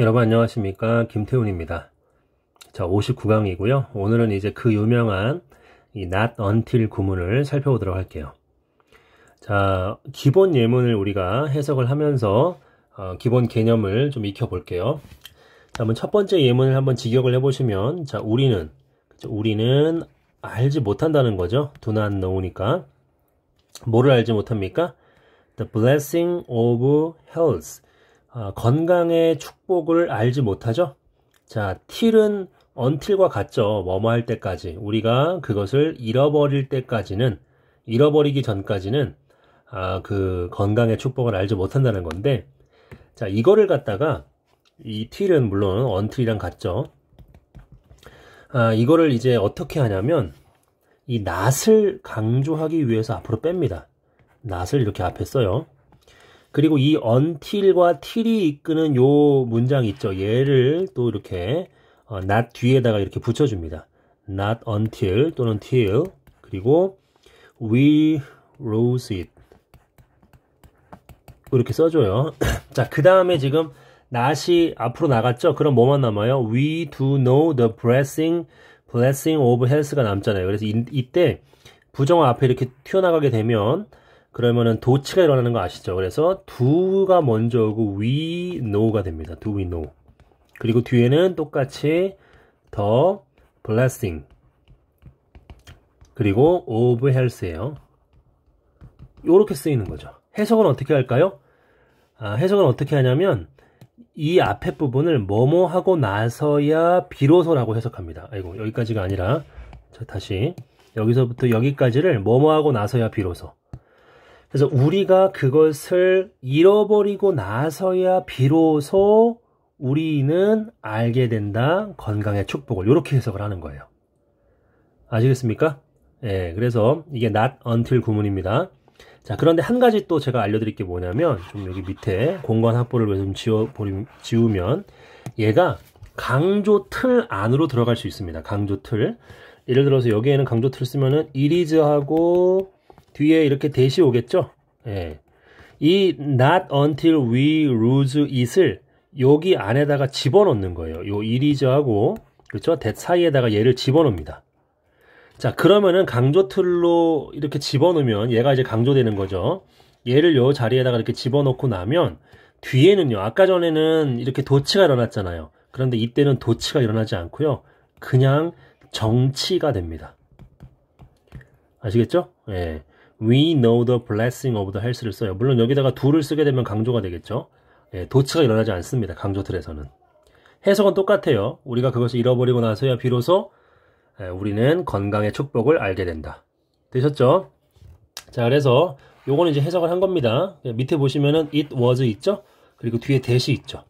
여러분 안녕하십니까 김태훈입니다 자 59강이고요 오늘은 이제 그 유명한 이 not until 구문을 살펴보도록 할게요 자 기본 예문을 우리가 해석을 하면서 어, 기본 개념을 좀 익혀 볼게요 자 한번 첫 번째 예문을 한번 직역을 해 보시면 자 우리는 그쵸? 우리는 알지 못한다는 거죠 do not know니까 뭐를 알지 못합니까 the blessing of health 어, 건강의 축복을 알지 못하죠? 자, 틸은 언틸과 같죠. 뭐뭐 할 때까지. 우리가 그것을 잃어버릴 때까지는, 잃어버리기 전까지는, 아, 그 건강의 축복을 알지 못한다는 건데, 자, 이거를 갖다가, 이 틸은 물론 언틸이랑 같죠. 아, 이거를 이제 어떻게 하냐면, 이 낫을 강조하기 위해서 앞으로 뺍니다. 낫을 이렇게 앞에 써요. 그리고 이 until과 till이 이끄는 요 문장 있죠. 얘를 또 이렇게 어, not 뒤에다가 이렇게 붙여줍니다. not until 또는 till 그리고 we rose it 이렇게 써줘요. 자, 그 다음에 지금 not이 앞으로 나갔죠? 그럼 뭐만 남아요? we do know the blessing blessing of health가 남잖아요. 그래서 이, 이때 부정어 앞에 이렇게 튀어나가게 되면 그러면은 도치가 일어나는 거 아시죠? 그래서 두가 먼저 오고 we know가 됩니다. do we know. 그리고 뒤에는 똑같이 the blessing 그리고 of health예요. 이렇게 쓰이는 거죠. 해석은 어떻게 할까요? 아, 해석은 어떻게 하냐면 이 앞에 부분을 뭐뭐 하고 나서야 비로소라고 해석합니다. 아이고 여기까지가 아니라 자, 다시 여기서부터 여기까지를 뭐뭐 하고 나서야 비로소 그래서 우리가 그것을 잃어버리고 나서야 비로소 우리는 알게 된다. 건강의 축복을. 이렇게 해석을 하는 거예요. 아시겠습니까? 예, 그래서 이게 not until 구문입니다. 자, 그런데 한 가지 또 제가 알려드릴 게 뭐냐면, 좀 여기 밑에 공간 확보를 좀 지워버리, 지우면, 얘가 강조 틀 안으로 들어갈 수 있습니다. 강조 틀. 예를 들어서 여기에는 강조 틀 쓰면은, it is하고, 뒤에 이렇게 대시 오겠죠? 예. 이 not until we lose it을 여기 안에다가 집어넣는 거예요. 요 이리저하고 그렇죠? t 사이에다가 얘를 집어넣습니다. 자 그러면은 강조틀로 이렇게 집어넣으면 얘가 이제 강조되는 거죠. 얘를 요 자리에다가 이렇게 집어넣고 나면 뒤에는요. 아까 전에는 이렇게 도치가 일어났잖아요. 그런데 이때는 도치가 일어나지 않고요. 그냥 정치가 됩니다. 아시겠죠? 예. we know the blessing of the health를 써요. 물론 여기다가 do를 쓰게 되면 강조가 되겠죠. 예, 도치가 일어나지 않습니다. 강조틀에서는. 해석은 똑같아요. 우리가 그것을 잃어버리고 나서야 비로소 예, 우리는 건강의 축복을 알게 된다. 되셨죠? 자, 그래서 요거는 이제 해석을 한 겁니다. 예, 밑에 보시면은 it was 있죠? 그리고 뒤에 대시 있죠.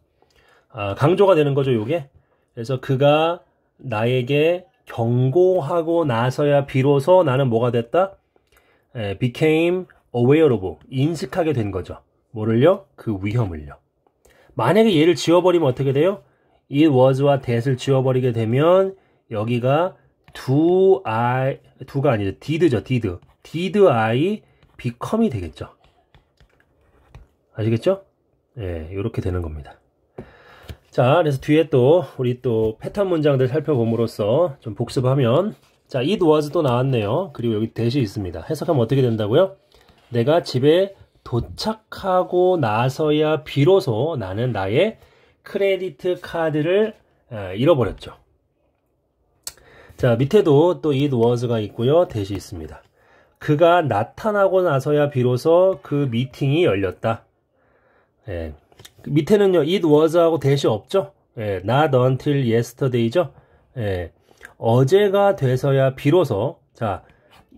아, 강조가 되는 거죠, 요게. 그래서 그가 나에게 경고하고 나서야 비로소 나는 뭐가 됐다? became aware of 인식하게 된 거죠. 뭐를요? 그 위험을요. 만약에 얘를 지워버리면 어떻게 돼요? it was와 that을 지워버리게 되면 여기가 do I 두가 아니죠. did죠. did. did I become이 되겠죠. 아시겠죠? 예, 이렇게 되는 겁니다. 자, 그래서 뒤에 또 우리 또 패턴 문장들 살펴봄으로써 좀 복습하면 자, it was도 나왔네요. 그리고 여기 대시 있습니다. 해석하면 어떻게 된다고요? 내가 집에 도착하고 나서야 비로소 나는 나의 크레디트 카드를 잃어버렸죠. 자, 밑에도 또 it was가 있고요. 대시 있습니다. 그가 나타나고 나서야 비로소 그 미팅이 열렸다. 예. 그 밑에는요, it was하고 대시 없죠? 예, not until yesterday죠? 예. 어제가 돼서야 비로소 자,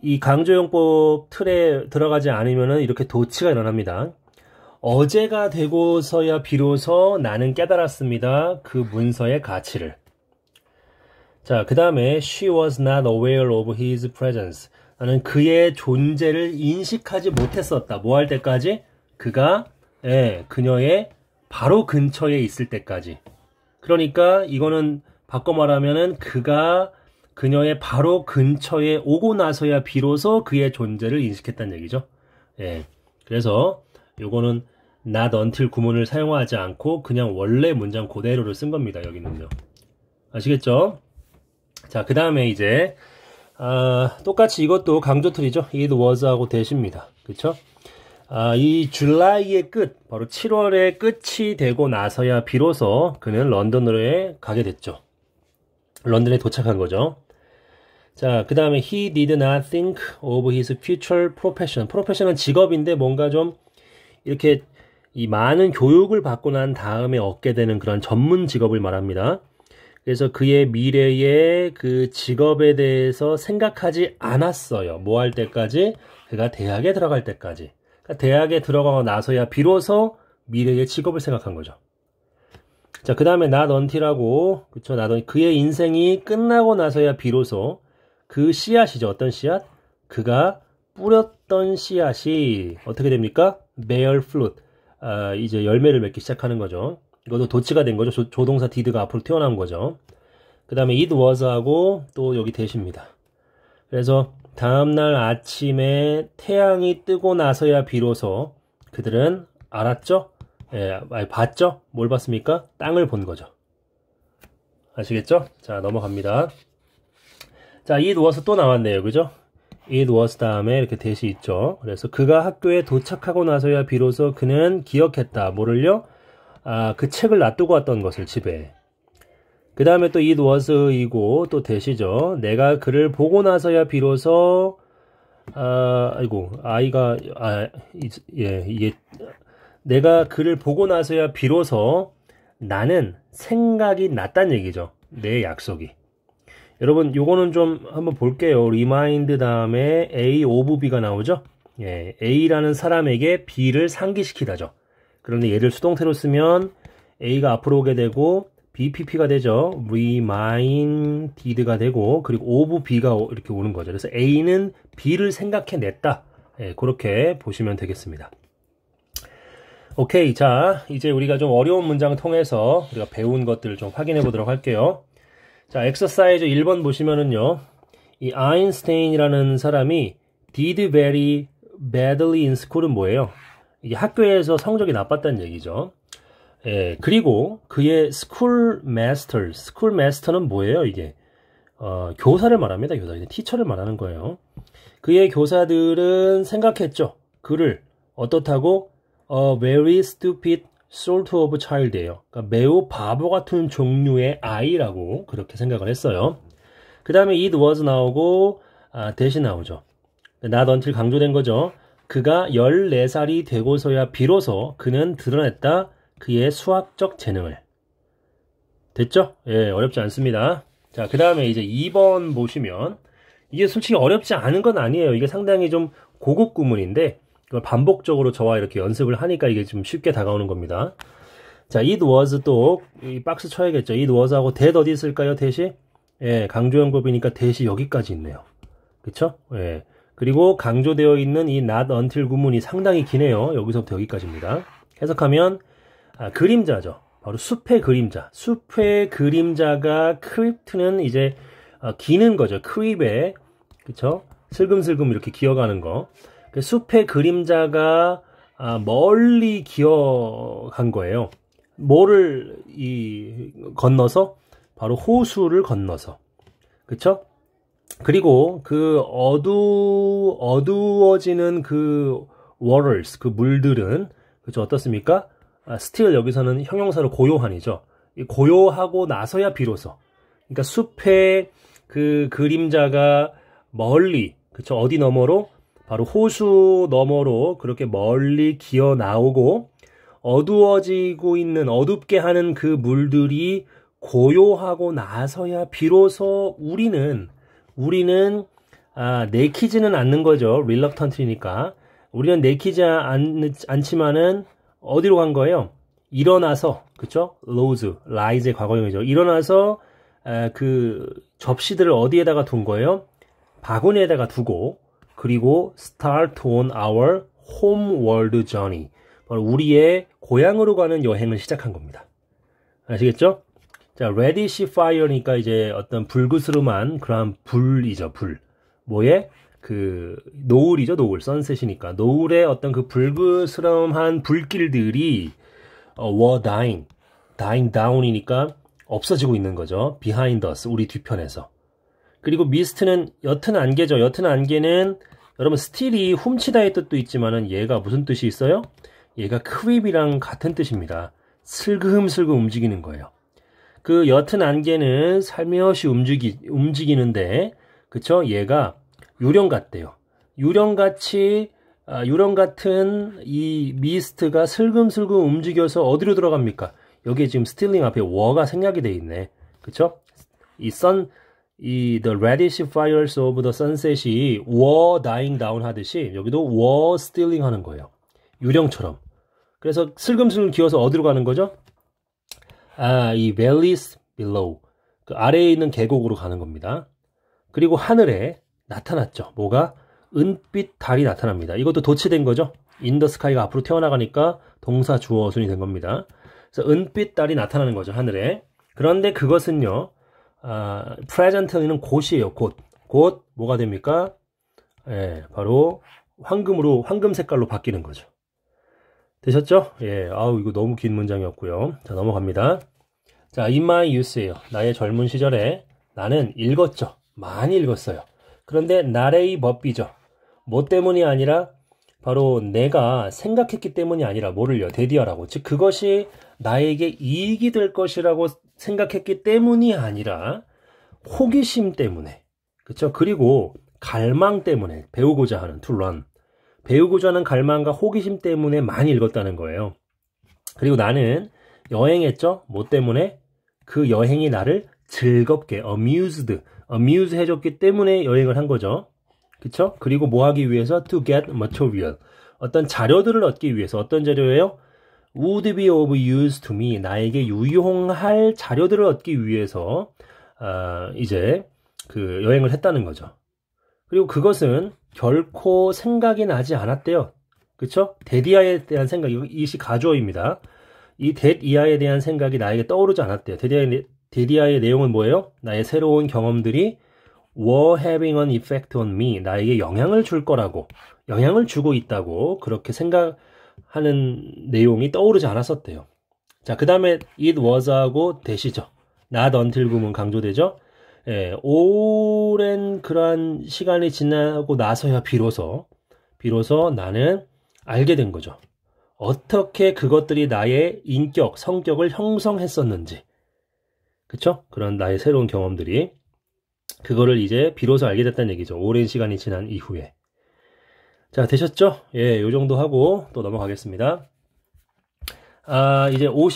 이 강조용법 틀에 들어가지 않으면 이렇게 도치가 일어납니다. 어제가 되고서야 비로소 나는 깨달았습니다. 그 문서의 가치를. 자, 그 다음에 she was not aware of his presence. 나는 그의 존재를 인식하지 못했었다. 뭐 할 때까지? 그가 예, 그녀의 바로 근처에 있을 때까지. 그러니까 이거는 바꿔 말하면은 그가 그녀의 바로 근처에 오고 나서야 비로소 그의 존재를 인식했다는 얘기죠. 예. 그래서 요거는 not until 구문을 사용하지 않고 그냥 원래 문장 그대로를 쓴 겁니다. 여기는요. 아시겠죠? 자, 그 다음에 이제 아, 똑같이 이것도 강조틀이죠. it was하고 대입니다 그쵸? 아, 이 줄라이의 끝, 바로 7월의 끝이 되고 나서야 비로소 그는 런던으로 가게 됐죠. 런던에 도착한 거죠. 자, 그 다음에 he did not think of his future profession. 프로페셔널 직업인데 뭔가 좀 이렇게 이 많은 교육을 받고 난 다음에 얻게 되는 그런 전문 직업을 말합니다. 그래서 그의 미래의 그 직업에 대해서 생각하지 않았어요. 뭐 할 때까지? 그가 대학에 들어갈 때까지. 그러니까 대학에 들어가고 나서야 비로소 미래의 직업을 생각한 거죠. 자, 그 다음에 나 넌티라고, 그쵸, 나 넌티. 그의 인생이 끝나고 나서야 비로소 그 씨앗이죠. 어떤 씨앗? 그가 뿌렸던 씨앗이 어떻게 됩니까? bear fruit. 아, 이제 열매를 맺기 시작하는 거죠. 이것도 도치가 된 거죠. 조, 조동사 did가 앞으로 튀어나온 거죠. 그 다음에 it was하고 또 여기 대시입니다. 그래서 다음날 아침에 태양이 뜨고 나서야 비로소 그들은 알았죠? 예, 봤죠? 뭘 봤습니까? 땅을 본 거죠. 아시겠죠? 자, 넘어갑니다. 자, it was 또 나왔네요. 그죠? it was 다음에 이렇게 대시 있죠. 그래서 그가 학교에 도착하고 나서야 비로소 그는 기억했다. 뭐를요? 아, 그 책을 놔두고 왔던 것을 집에. 그 다음에 또 it was이고 또 대시죠. 내가 그를 보고 나서야 비로소 아, 아이고, 아이가, 아, 예, 이게, 내가 글을 보고 나서야 비로소 나는 생각이 났단 얘기죠. 내 약속이. 여러분 요거는 좀 한번 볼게요. 리마인드 다음에 A 오브 B가 나오죠. 예, A라는 사람에게 B를 상기시키다죠. 그런데 얘를 수동태로 쓰면 A가 앞으로 오게 되고 BPP가 되죠. reminded가 되고 그리고 of B가 이렇게 오는 거죠. 그래서 A는 B를 생각해냈다. 예, 그렇게 보시면 되겠습니다. 오케이. 자, 이제 우리가 좀 어려운 문장을 통해서 우리가 배운 것들을 좀 확인해 보도록 할게요. 자, 엑서사이즈 1번 보시면은요. 이 아인스테인이라는 사람이 did very badly in school은 뭐예요? 이게 학교에서 성적이 나빴다는 얘기죠. 예, 그리고 그의 스쿨 마스터, 스쿨 마스터는 뭐예요, 이게? 어, 교사를 말합니다, 교사. 티처를 말하는 거예요. 그의 교사들은 생각했죠. 그를 어떻다고 A 어, very stupid sort of child예요. 그러니까 매우 바보 같은 종류의 아이라고 그렇게 생각을 했어요. 그 다음에 it was 나오고 아, 대신 나오죠. not until 강조된 거죠. 그가 14살이 되고서야 비로소 그는 드러냈다 그의 수학적 재능을. 됐죠? 예, 어렵지 않습니다. 자, 그 다음에 이제 2번 보시면 이게 솔직히 어렵지 않은 건 아니에요. 이게 상당히 좀 고급 구문인데 그걸 반복적으로 저와 이렇게 연습을 하니까 이게 좀 쉽게 다가오는 겁니다. 자, it was 또, 이 박스 쳐야겠죠. it was하고 did 어디 있을까요, 대시? 예, 강조형법이니까 대시 여기까지 있네요. 그쵸? 예. 그리고 강조되어 있는 이 not until 구문이 상당히 기네요. 여기서부터 여기까지입니다. 해석하면, 아, 그림자죠. 바로 숲의 그림자. 숲의 그림자가 크립트는 이제, 아, 기는 거죠. 크립에. 그쵸? 슬금슬금 이렇게 기어가는 거. 그 숲의 그림자가 아, 멀리 기어간 거예요. 뭐를 이 건너서 바로 호수를 건너서 그쵸? 그리고 그 어두 어두워지는 그 waters 그 물들은 그쵸 어떻습니까? 아, still 여기서는 형용사로 고요한이죠. 고요하고 나서야 비로소 그러니까 숲의 그 그림자가 멀리 그쵸 어디 너머로 바로 호수 너머로 그렇게 멀리 기어 나오고 어두워지고 있는 어둡게 하는 그 물들이 고요하고 나서야 비로소 우리는 우리는 아, 내키지는 않는 거죠. 릴럭턴트니까. 우리는 내키지 않, 않지만은 어디로 간 거예요? 일어나서 그쵸? 로즈, 라이즈의 과거형이죠. 일어나서 아, 그 접시들을 어디에다가 둔 거예요? 바구니에다가 두고 그리고 start on our homeward journey. 바로 우리의 고향으로 가는 여행을 시작한 겁니다. 아시겠죠? 자, reddish fire니까 이제 어떤 불그스름한 그런 불이죠, 불. 뭐에? 그 노을이죠, 노을. 선셋이니까. 노을의 어떤 그 불그스름한 불길들이 어, were dying. dying down이니까 없어지고 있는 거죠. behind us, 우리 뒤편에서. 그리고 미스트는 옅은 안개죠. 옅은 안개는 여러분 스틸이 훔치다의 뜻도 있지만은 얘가 무슨 뜻이 있어요? 얘가 크립이랑 같은 뜻입니다. 슬금슬금 움직이는 거예요. 그 옅은 안개는 살며시 움직이, 움직이는데 그쵸? 얘가 유령 같대요. 유령같이 아, 유령 같은 이 미스트가 슬금슬금 움직여서 어디로 들어갑니까? 여기에 지금 스틸링 앞에 워가 생략이 돼 있네. 그쵸? 이 선, 이 The Reddish Fires of the Sunset이 were dying down 하듯이 여기도 were stealing 하는 거예요. 유령처럼. 그래서 슬금슬금 기어서 어디로 가는 거죠? 아, 이 valleys below. 그 아래에 있는 계곡으로 가는 겁니다. 그리고 하늘에 나타났죠. 뭐가? 은빛 달이 나타납니다. 이것도 도치된 거죠. 인더스카이가 앞으로 태어나가니까 동사 주어순이 된 겁니다. 그래서 은빛 달이 나타나는 거죠. 하늘에. 그런데 그것은요. 아, 프레젠트는 곧이에요. 곧. 곧 뭐가 됩니까? 예, 바로 황금으로 황금 색깔로 바뀌는 거죠. 되셨죠? 예, 아우 이거 너무 긴 문장이었고요. 자 넘어갑니다. 자, in my youth예요. 나의 젊은 시절에 나는 읽었죠. 많이 읽었어요. 그런데 나래이 법비죠. 뭐 때문이 아니라 바로 내가 생각했기 때문이 아니라 뭐를요? 데디어라고즉 그것이 나에게 이익이 될 것이라고 생각했기 때문이 아니라 호기심 때문에 그렇죠. 그리고 갈망 때문에 배우고자 하는 툴런 배우고자 하는 갈망과 호기심 때문에 많이 읽었다는 거예요. 그리고 나는 여행했죠. 뭐 때문에 그 여행이 나를 즐겁게 amused, amuse 해줬기 때문에 여행을 한 거죠. 그쵸? 그리고 뭐 하기 위해서 to get material. 어떤 자료들을 얻기 위해서 어떤 자료예요? would be of use to me 나에게 유용할 자료들을 얻기 위해서 아, 이제 그 여행을 했다는 거죠. 그리고 그것은 결코 생각이 나지 않았대요. 그쵸? 데디아에 대한 생각, 이시 가조입니다. 이 데디아에 대한 생각이 나에게 떠오르지 않았대요. 데디아의, 데디아의 내용은 뭐예요? 나의 새로운 경험들이 were having an effect on me. 나에게 영향을 줄 거라고, 영향을 주고 있다고 그렇게 생각, 하는 내용이 떠오르지 않았었대요. 자, 그 다음에 it was하고 대시죠. not until 구문 강조되죠. 예, 오랜 그러한 시간이 지나고 나서야 비로소, 비로소 나는 알게 된 거죠. 어떻게 그것들이 나의 인격, 성격을 형성했었는지. 그쵸? 그런 나의 새로운 경험들이. 그거를 이제 비로소 알게 됐다는 얘기죠. 오랜 시간이 지난 이후에. 자, 되셨죠? 예, 요 정도 하고 또 넘어가겠습니다. 아, 이제 5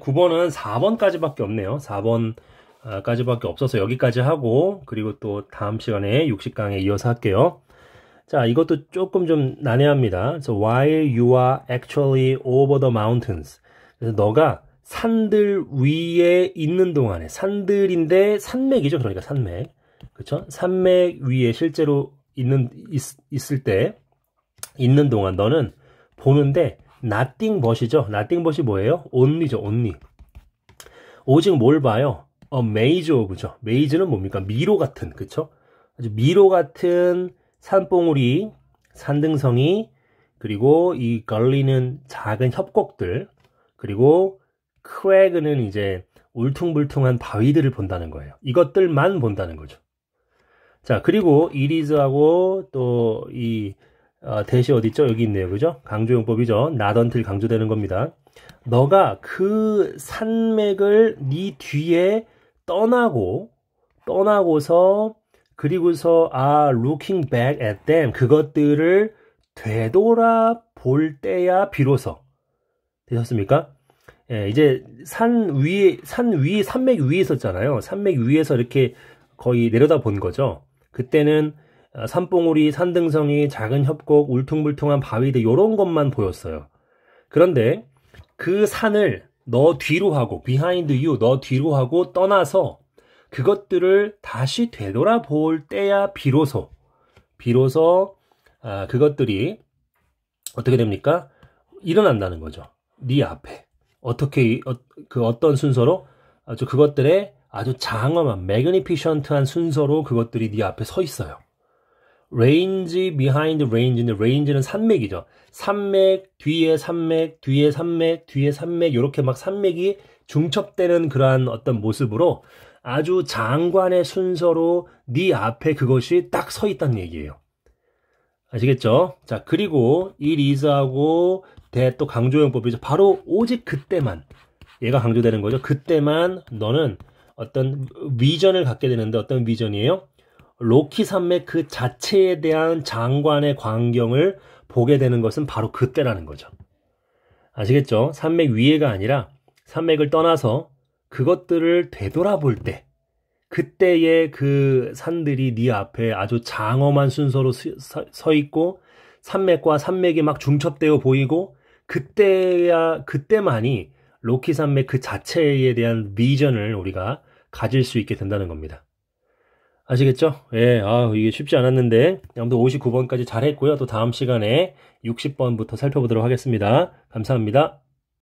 9번은 4번까지밖에 없네요. 4번까지밖에 없어서 여기까지 하고 그리고 또 다음 시간에 60강에 이어서 할게요. 자, 이것도 조금 좀 난해합니다. 그래서 while you are actually over the mountains. 그래서 너가 산들 위에 있는 동안에 산들인데 산맥이죠. 그러니까 산맥. 그쵸 산맥 위에 실제로 있는 있, 을때 있는 동안 너는 보는데 nothing but이죠. nothing but이 뭐예요? only죠. only. 오직 뭘 봐요? a 어, maze of죠. maze는 뭡니까? 미로 같은 그쵸? 아주 미로 같은 산봉우리, 산등성이 그리고 이 걸리는 작은 협곡들 그리고 크랙은 이제 울퉁불퉁한 바위들을 본다는 거예요. 이것들만 본다는 거죠. 자, 그리고 이리즈하고 또이 어, 대시 어디 있죠? 여기 있네요. 그죠? 강조용법이죠. 나던틀 강조되는 겁니다. 너가 그 산맥을 네 뒤에 떠나고 떠나고서 그리고서 아 looking back at them 그것들을 되돌아 볼 때야 비로소 되셨습니까? 예, 이제 산 위에 산 위에 산맥 위에 있었잖아요. 산맥 위에서 이렇게 거의 내려다 본 거죠. 그때는 어, 산봉우리, 산등성이, 작은 협곡, 울퉁불퉁한 바위들 요런 것만 보였어요. 그런데 그 산을 너 뒤로 하고 비하인드 유너 뒤로 하고 떠나서 그것들을 다시 되돌아볼 때야 비로소 비로소 아, 그것들이 어떻게 됩니까? 일어난다는 거죠. 네 앞에 어떻게 어, 그 어떤 순서로 아주 그것들의 아주 장엄한 매그니피션트한 순서로 그것들이 네 앞에 서 있어요. 레인지 비하인드 레인지인데 레인지는 산맥이죠. 산맥 뒤에 산맥 뒤에 산맥 뒤에 산맥 이렇게 막 산맥이 중첩되는 그러한 어떤 모습으로 아주 장관의 순서로 네 앞에 그것이 딱 서 있다는 얘기예요. 아시겠죠? 자 그리고 이 리즈하고 대 또 강조용법이죠. 바로 오직 그때만 얘가 강조되는 거죠. 그때만 너는 어떤 위전을 갖게 되는데 어떤 위전이에요? 로키 산맥 그 자체에 대한 장관의 광경을 보게 되는 것은 바로 그때라는 거죠. 아시겠죠? 산맥 위에가 아니라 산맥을 떠나서 그것들을 되돌아볼 때 그때의 그 산들이 네 앞에 아주 장엄한 순서로 서 있고 산맥과 산맥이 막 중첩되어 보이고 그때야 그때만이 로키 산맥 그 자체에 대한 비전을 우리가 가질 수 있게 된다는 겁니다. 아시겠죠? 예, 아, 이게 쉽지 않았는데, 아무튼 59번까지 잘했고요. 또 다음 시간에 60번부터 살펴보도록 하겠습니다. 감사합니다.